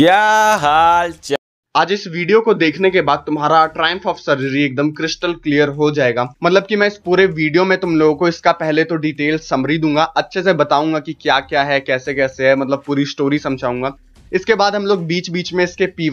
क्या हाल चाल आज इस वीडियो को देखने के बाद तुम्हारा ट्राइम्फ ऑफ सर्जरी एकदम क्रिस्टल क्लियर हो जाएगा मतलब कि मैं इस पूरे वीडियो में तुम लोगों को इसका पहले तो डिटेल समरी दूंगा अच्छे से बताऊंगा कि क्या क्या है कैसे कैसे है मतलब पूरी स्टोरी समझाऊंगा इसके बाद हम लोग बीच बीच में इसके पी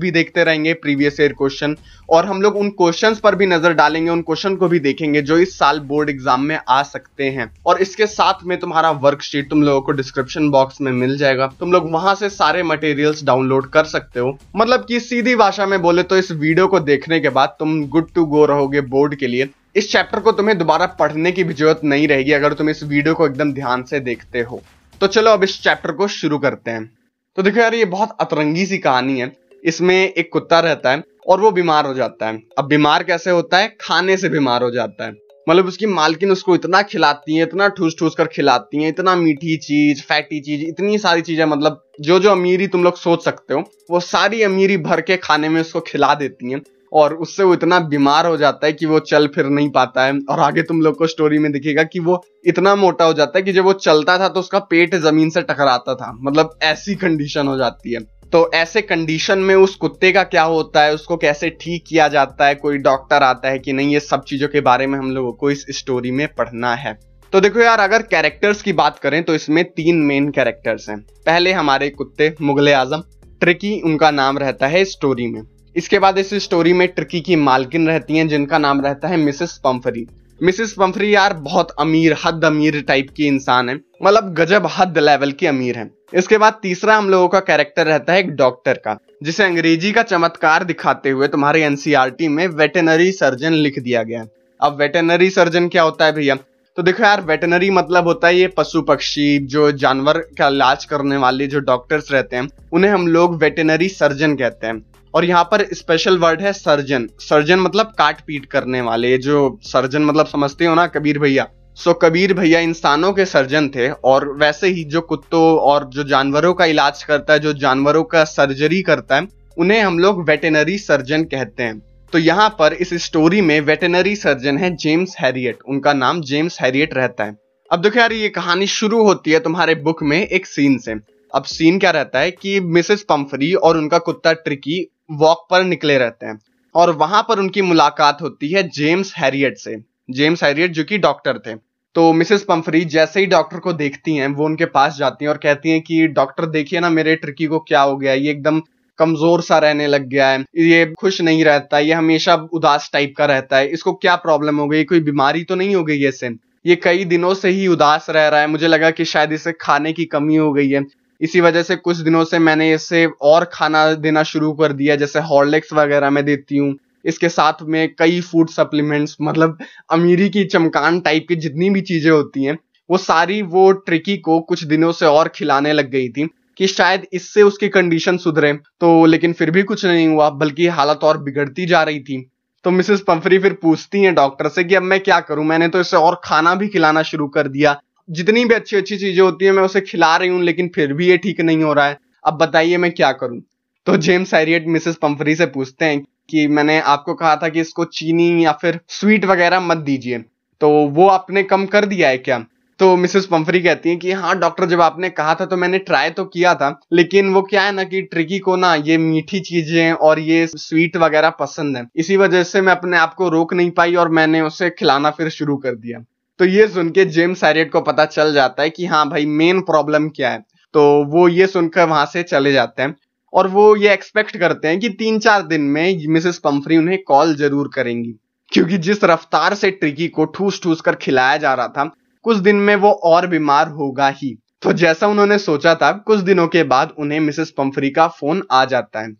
भी देखते रहेंगे प्रीवियस ईयर क्वेश्चन और हम लोग उन क्वेश्चन पर भी नजर डालेंगे उन क्वेश्चन को भी देखेंगे जो इस साल बोर्ड एग्जाम में आ सकते हैं और इसके साथ में तुम्हारा वर्कशीट तुम लोगों को डिस्क्रिप्शन बॉक्स में मिल जाएगा तुम लोग वहां से सारे मटेरियल्स डाउनलोड कर सकते हो मतलब की सीधी भाषा में बोले तो इस वीडियो को देखने के बाद तुम गुड टू गो रहोगे बोर्ड के लिए इस चैप्टर को तुम्हें दोबारा पढ़ने की भी जरूरत नहीं रहेगी अगर तुम इस वीडियो को एकदम ध्यान से देखते हो तो चलो अब इस चैप्टर को शुरू करते हैं तो देखो यार ये बहुत अतरंगी सी कहानी है इसमें एक कुत्ता रहता है और वो बीमार हो जाता है अब बीमार कैसे होता है खाने से बीमार हो जाता है मतलब उसकी मालकिन उसको इतना खिलाती है इतना ठूस ठूस कर खिलाती है इतना मीठी चीज फैटी चीज इतनी सारी चीजें मतलब जो जो अमीरी तुम लोग सोच सकते हो वो सारी अमीरी भर के खाने में उसको खिला देती हैं और उससे वो इतना बीमार हो जाता है कि वो चल फिर नहीं पाता है और आगे तुम लोग को स्टोरी में दिखेगा कि वो इतना मोटा हो जाता है कि जब वो चलता था तो उसका पेट जमीन से टकराता था मतलब ऐसी कंडीशन हो जाती है तो ऐसे कंडीशन में उस कुत्ते का क्या होता है उसको कैसे ठीक किया जाता है कोई डॉक्टर आता है कि नहीं ये सब चीज़ों के बारे में हम लोगों को इस स्टोरी में पढ़ना है तो देखो यार अगर कैरेक्टर्स की बात करें तो इसमें तीन मेन कैरेक्टर्स हैं पहले हमारे कुत्ते मुगल आजम ट्रिकी उनका नाम रहता है स्टोरी में इसके बाद इस स्टोरी में ट्रिकी की मालकिन रहती हैं जिनका नाम रहता है मिसेस पम्फरी मिसेस पम्फरी यार बहुत अमीर हद अमीर टाइप की इंसान है मतलब गजब हद लेवल की अमीर है इसके बाद तीसरा हम लोगों का कैरेक्टर रहता है एक डॉक्टर का जिसे अंग्रेजी का चमत्कार दिखाते हुए तुम्हारे एनसीआर में वेटनरी सर्जन लिख दिया गया है अब वेटनरी सर्जन क्या होता है भैया तो देखो यार वेटनरी मतलब होता है ये पशु पक्षी जो जानवर का इलाज करने वाले जो डॉक्टर्स रहते हैं उन्हें हम लोग वेटनरी सर्जन कहते हैं और यहाँ पर स्पेशल वर्ड है सर्जन सर्जन मतलब काट पीट करने वाले जो सर्जन मतलब समझते हो ना कबीर भैया सो कबीर भैया इंसानों के सर्जन थे और वैसे ही जो कुत्तों और जो जानवरों का इलाज करता है जो जानवरों का सर्जरी करता है उन्हें हम लोग वेटेनरी सर्जन कहते हैं तो यहाँ पर इस स्टोरी में वेटेनरी सर्जन है जेम्स हैरियट उनका नाम जेम्स हैरियट रहता है अब देखो यार ये कहानी शुरू होती है तुम्हारे बुक में एक सीन से अब सीन क्या रहता है कि मिसेस पंफरी और उनका कुत्ता ट्रिकी वॉक पर निकले रहते हैं और वहां पर उनकी मुलाकात होती है जेम्स हैरियट से जेम्स हैरियट जो कि डॉक्टर थे तो मिसेस पंफरी जैसे ही डॉक्टर को देखती हैं वो उनके पास जाती हैं और कहती हैं कि डॉक्टर देखिए ना मेरे ट्रिकी को क्या हो गया ये एकदम कमजोर सा रहने लग गया है ये खुश नहीं रहता ये हमेशा उदास टाइप का रहता है इसको क्या प्रॉब्लम हो गई कोई बीमारी तो नहीं हो गई है इससे ये कई दिनों से ही उदास रह रहा है मुझे लगा कि शायद इसे खाने की कमी हो गई है इसी वजह से कुछ दिनों से मैंने इसे और खाना देना शुरू कर दिया जैसे हॉर्लिक्स वगैरह मैं देती हूँ इसके साथ में कई फूड सप्लीमेंट्स मतलब अमीरी की चमकान टाइप की जितनी भी चीज़ें होती हैं वो सारी वो ट्रिकी को कुछ दिनों से और खिलाने लग गई थी कि शायद इससे उसकी कंडीशन सुधरे तो लेकिन फिर भी कुछ नहीं हुआ बल्कि हालत और बिगड़ती जा रही थी तो मिसेस पंफरी फिर पूछती हैं डॉक्टर से कि अब मैं क्या करूं मैंने तो इसे और खाना भी खिलाना शुरू कर दिया जितनी भी अच्छी अच्छी चीज़ें होती है मैं उसे खिला रही हूँ लेकिन फिर भी ये ठीक नहीं हो रहा है अब बताइए मैं क्या करूँ तो जेम्स हैरियट मिसेस पंफरी से पूछते हैं कि मैंने आपको कहा था कि इसको चीनी या फिर स्वीट वगैरह मत दीजिए तो वो आपने कम कर दिया है क्या तो मिसेस पंफरी कहती हैं कि हाँ डॉक्टर जब आपने कहा था तो मैंने ट्राई तो किया था लेकिन वो क्या है ना कि ट्रिकी को ना ये मीठी चीजें और ये स्वीट वगैरह पसंद है इसी वजह से मैं अपने आप को रोक नहीं पाई और मैंने उसे खिलाना फिर शुरू कर दिया तो ये सुन के जेम्स हैरियट को पता चल जाता है कि हाँ भाई मेन प्रॉब्लम क्या है तो वो ये सुनकर वहां से चले जाते हैं और वो ये एक्सपेक्ट करते हैं कि तीन चार दिन में मिसेस पंफरी उन्हें कॉल जरूर करेंगी क्योंकि जिस रफ्तार से ट्रिकी को ठूस ठूस कर खिलाया जा रहा था कुछ दिन में वो और बीमार होगा ही तो जैसा उन्होंने सोचा था कुछ दिनों के बाद उन्हें मिसेस पंफरी का फोन आ जाता है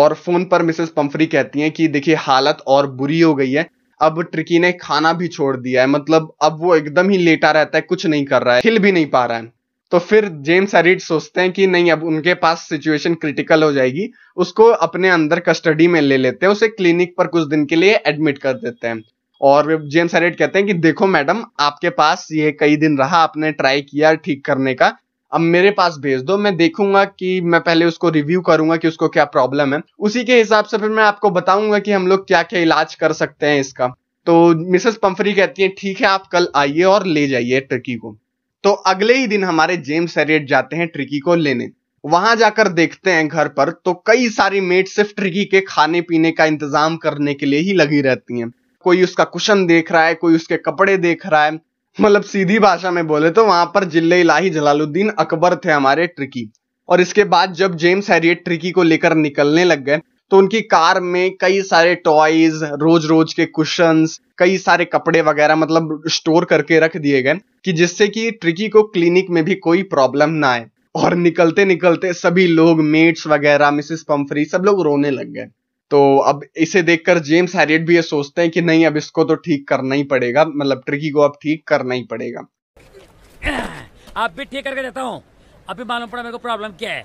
और फोन पर मिसेस पंफरी कहती हैं कि देखिए हालत और बुरी हो गई है अब ट्रिकी ने खाना भी छोड़ दिया है मतलब अब वो एकदम ही लेटा रहता है कुछ नहीं कर रहा है खिल भी नहीं पा रहा है तो फिर जेम्स एरिड सोचते हैं कि नहीं अब उनके पास सिचुएशन क्रिटिकल हो जाएगी उसको अपने अंदर कस्टडी में ले लेते हैं उसे क्लिनिक पर कुछ दिन के लिए एडमिट कर देते हैं और जेम्स एरिड कहते हैं कि देखो मैडम आपके पास ये कई दिन रहा आपने ट्राई किया ठीक करने का अब मेरे पास भेज दो मैं देखूंगा कि मैं पहले उसको रिव्यू करूंगा कि उसको क्या प्रॉब्लम है उसी के हिसाब से फिर मैं आपको बताऊंगा कि हम लोग क्या क्या इलाज कर सकते हैं इसका तो मिसेस पंफरी कहती है ठीक है आप कल आइए और ले जाइए ट्रिकी को तो अगले ही दिन हमारे जेम्स हेरियट जाते हैं ट्रिकी को लेने वहां जाकर देखते हैं घर पर तो कई सारी मेट सिर्फ ट्रिकी के खाने पीने का इंतजाम करने के लिए ही लगी रहती हैं कोई उसका कुशन देख रहा है कोई उसके कपड़े देख रहा है मतलब सीधी भाषा में बोले तो वहां पर जिले इलाही जलालुद्दीन अकबर थे हमारे ट्रिकी और इसके बाद जब जेम्स हैरियट ट्रिकी को लेकर निकलने लग गए तो उनकी कार में कई सारे टॉयज रोज रोज के कुशन कई सारे कपड़े वगैरह मतलब स्टोर करके रख दिए गए कि जिससे कि ट्रिकी को क्लिनिक में भी कोई प्रॉब्लम ना आए और निकलते निकलते सभी लोग मेट्स वगैरह मिसेस पंफरी सब लोग रोने लग गए तो अब इसे देखकर जेम्स हैरियट भी ये सोचते हैं कि नहीं अब इसको तो ठीक करना ही पड़ेगा मतलब ट्रिकी को अब ठीक करना ही पड़ेगा आप भी ठीक करके देता हूँ अभी मालूम पड़ा मेरे को प्रॉब्लम क्या है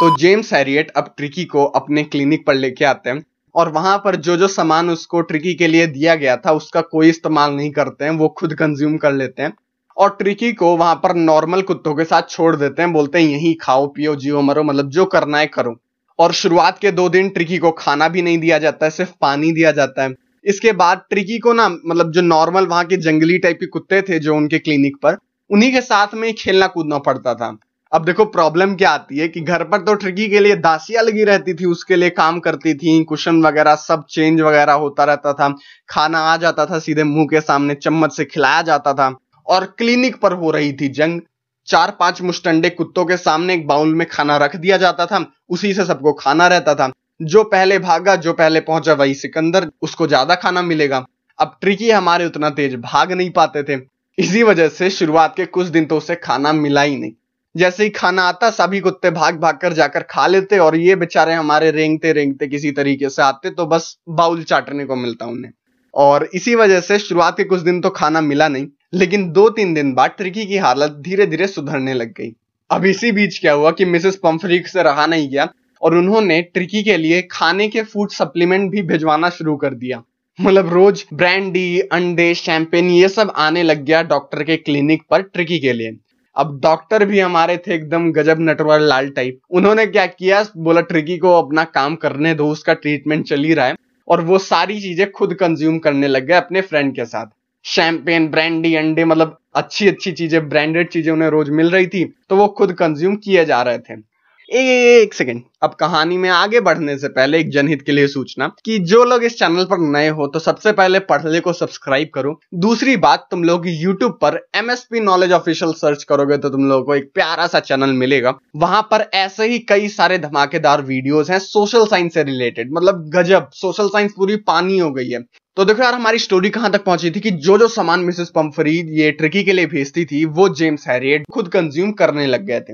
तो जेम्स हैरियट अब ट्रिकी को अपने क्लिनिक पर लेके आते हैं और वहां पर जो जो सामान उसको ट्रिकी के लिए दिया गया था उसका कोई इस्तेमाल नहीं करते हैं वो खुद कंज्यूम कर लेते हैं और ट्रिकी को वहां पर नॉर्मल कुत्तों के साथ छोड़ देते हैं बोलते हैं यही खाओ पियो जियो मरो मतलब जो करना है करो और शुरुआत के दो दिन ट्रिकी को खाना भी नहीं दिया जाता है सिर्फ पानी दिया जाता है इसके बाद ट्रिकी को ना मतलब जो नॉर्मल वहां के जंगली टाइप के कुत्ते थे जो उनके क्लिनिक पर उन्हीं के साथ में खेलना कूदना पड़ता था अब देखो प्रॉब्लम क्या आती है कि घर पर तो ट्रिकी के लिए दासियां लगी रहती थी उसके लिए काम करती थी कुशन वगैरह सब चेंज वगैरह होता रहता था खाना आ जाता था सीधे मुंह के सामने चम्मच से खिलाया जाता था और क्लिनिक पर हो रही थी जंग चार पांच मुस्टंडे कुत्तों के सामने एक बाउल में खाना रख दिया जाता था उसी से सबको खाना रहता था जो पहले भागा जो पहले पहुंचा वही सिकंदर उसको ज्यादा खाना मिलेगा अब ट्रिकी हमारे उतना तेज भाग नहीं पाते थे इसी वजह से शुरुआत के कुछ दिन तो उसे खाना मिला ही नहीं जैसे ही खाना आता सभी कुत्ते भाग भाग कर जाकर खा लेते और ये बेचारे हमारे रेंगते रेंगते किसी तरीके से आते तो बस बाउल चाटने को मिलता उन्हें और इसी वजह से शुरुआत के कुछ दिन तो खाना मिला नहीं लेकिन दो तीन दिन बाद ट्रिकी की हालत धीरे धीरे सुधरने लग गई अब इसी बीच क्या हुआ कि मिसेस पम्फ्रिक से रहा नहीं गया और उन्होंने ट्रिकी के लिए खाने के फूड सप्लीमेंट भी भिजवाना शुरू कर दिया मतलब रोज ब्रांडी अंडे शैंपेन ये सब आने लग गया डॉक्टर के क्लिनिक पर ट्रिकी के लिए अब डॉक्टर भी हमारे थे एकदम गजब नटवर लाल टाइप उन्होंने क्या किया बोला ट्रिकी को अपना काम करने दो उसका ट्रीटमेंट चल ही रहा है और वो सारी चीजें खुद कंज्यूम करने लग गए अपने फ्रेंड के साथ शैंपेन ब्रांडी अंडे मतलब अच्छी अच्छी चीजें ब्रांडेड चीजें उन्हें रोज मिल रही थी तो वो खुद कंज्यूम किए जा रहे थे एक सेकेंड अब कहानी में आगे बढ़ने से पहले एक जनहित के लिए सूचना कि जो लोग इस चैनल पर नए हो तो सबसे पहले पढ़ले को सब्सक्राइब करो दूसरी बात तुम लोग यूट्यूब पर M S P knowledge official search करोगे तो तुम लोगों को एक प्यारा सा चैनल मिलेगा वहां पर ऐसे ही कई सारे धमाकेदार वीडियोस हैं सोशल साइंस से रिलेटेड मतलब गजब सोशल साइंस पूरी पानी हो गई है तो देखो यार हमारी स्टोरी कहां तक पहुंची थी कि जो जो सामान मिसेस पम्फरी ये ट्रिकी के लिए भेजती थी वो जेम्स हैरियट खुद कंज्यूम करने लग गए थे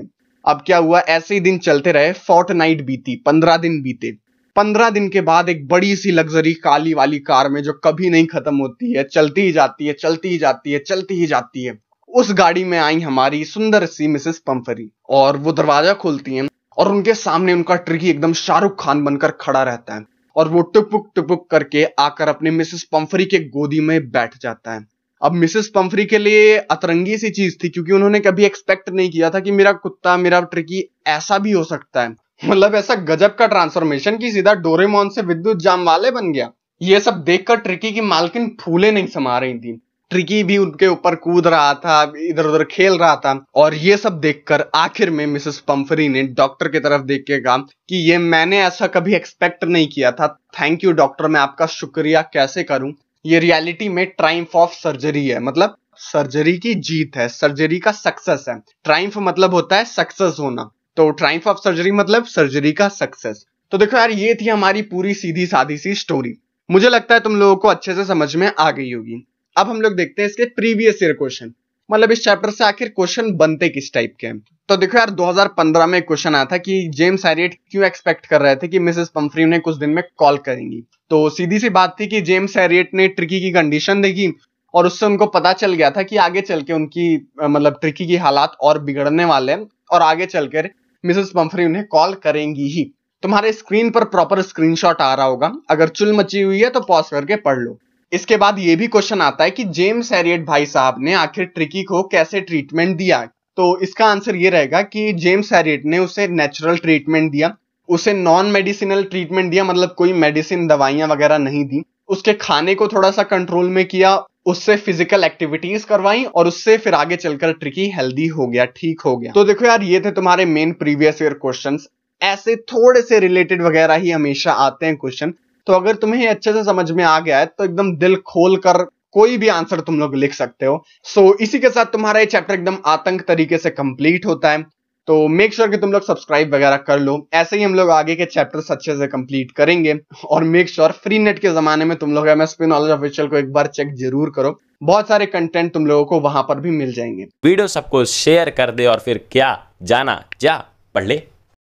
अब क्या हुआ ऐसे ही दिन चलते रहे फोर्ट नाइट बीती पंद्रह दिन बीते पंद्रह दिन के बाद एक बड़ी सी लग्जरी काली वाली कार में जो कभी नहीं खत्म होती है चलती ही जाती है चलती ही जाती है चलती ही जाती है उस गाड़ी में आई हमारी सुंदर सी मिसेस पम्फरी और वो दरवाजा खोलती है और उनके सामने उनका ट्रिकी एकदम शाहरुख खान बनकर खड़ा रहता है और वो टुपुक टुपुक करके आकर अपने मिसेस पंफरी के गोदी में बैठ जाता है अब मिसेस पंफरी के लिए अतरंगी सी चीज थी क्योंकि उन्होंने कभी एक्सपेक्ट नहीं किया था कि मेरा कुत्ता मेरा ट्रिकी ऐसा भी हो सकता है मतलब ऐसा गजब का ट्रांसफॉर्मेशन कि सीधा डोरेमोन से विद्युत जाम वाले बन गया ये सब देखकर ट्रिकी की मालकिन फूले नहीं समा रही थी ट्रिकी भी उनके ऊपर कूद रहा था इधर उधर खेल रहा था और ये सब देखकर आखिर में मिसेस पंफरी ने डॉक्टर की तरफ देख के कहा कि ये मैंने ऐसा कभी एक्सपेक्ट नहीं किया था थैंक यू डॉक्टर मैं आपका शुक्रिया कैसे करूं ये रियलिटी में ट्राइम्फ ऑफ सर्जरी है मतलब सर्जरी की जीत है सर्जरी का सक्सेस है ट्राइम्फ मतलब होता है सक्सेस होना तो ट्राइम्फ ऑफ सर्जरी मतलब सर्जरी का सक्सेस तो देखो यार ये थी हमारी पूरी सीधी साधी सी स्टोरी मुझे लगता है तुम लोगों को अच्छे से समझ में आ गई होगी अब हम लोग देखते हैं इसके प्रीवियस ईयर क्वेश्चन मतलब इस चैप्टर से आखिर क्वेश्चन बनते किस टाइप के हैं तो देखो यार 2015 में क्वेश्चन आया था कि जेम्स हैरियट क्यों एक्सपेक्ट कर रहे थे कि मिसेस पंफ्री उन्हें कुछ दिन में कॉल करेंगी तो सीधी सी बात थी कि जेम्स हैरियट ने ट्रिकी की कंडीशन देखी और उससे उनको पता चल गया था कि आगे चल के उनकी मतलब ट्रिकी की हालात और बिगड़ने वाले हैं और आगे चलकर मिसेस पंफ्री उन्हें कॉल करेंगी ही तुम्हारे स्क्रीन पर प्रॉपर स्क्रीनशॉट आ रहा होगा अगर चुल मची हुई है तो पॉज करके पढ़ लो इसके बाद ये भी क्वेश्चन आता है कि जेम्स हैरियट भाई साहब ने आखिर ट्रिकी को कैसे ट्रीटमेंट दिया तो इसका आंसर ये रहेगा कि जेम्स हैरियट ने उसे नेचुरल ट्रीटमेंट दिया उसे नॉन मेडिसिनल ट्रीटमेंट दिया मतलब कोई मेडिसिन दवाइयां वगैरह नहीं दी उसके खाने को थोड़ा सा कंट्रोल में किया उससे फिजिकल एक्टिविटीज करवाई और उससे फिर आगे चलकर ट्रिकी हेल्दी हो गया ठीक हो गया तो देखो यार ये थे तुम्हारे मेन प्रीवियस ईयर क्वेश्चंस ऐसे थोड़े से रिलेटेड वगैरह ही हमेशा आते हैं क्वेश्चन तो अगर तुम्हें अच्छे से समझ में आ गया है तो एकदम दिल खोल कर कोई भी आंसर तुम लोग लिख सकते हो सो so, इसी के साथ तुम्हारा ये चैप्टर एकदम आतंक तरीके से कंप्लीट होता है तो मेक श्योर sure कि तुम लोग सब्सक्राइब वगैरह कर लो ऐसे ही हम लोग आगे के चैप्टर्स अच्छे से कंप्लीट करेंगे और make sure sure, free net के जमाने में तुम लोग एमएसपी नॉलेज ऑफिशियल को एक बार चेक जरूर करो बहुत सारे कंटेंट तुम लोगों को वहां पर भी मिल जाएंगे वीडियो सबको शेयर कर दे और फिर क्या जाना जा पढ़ ले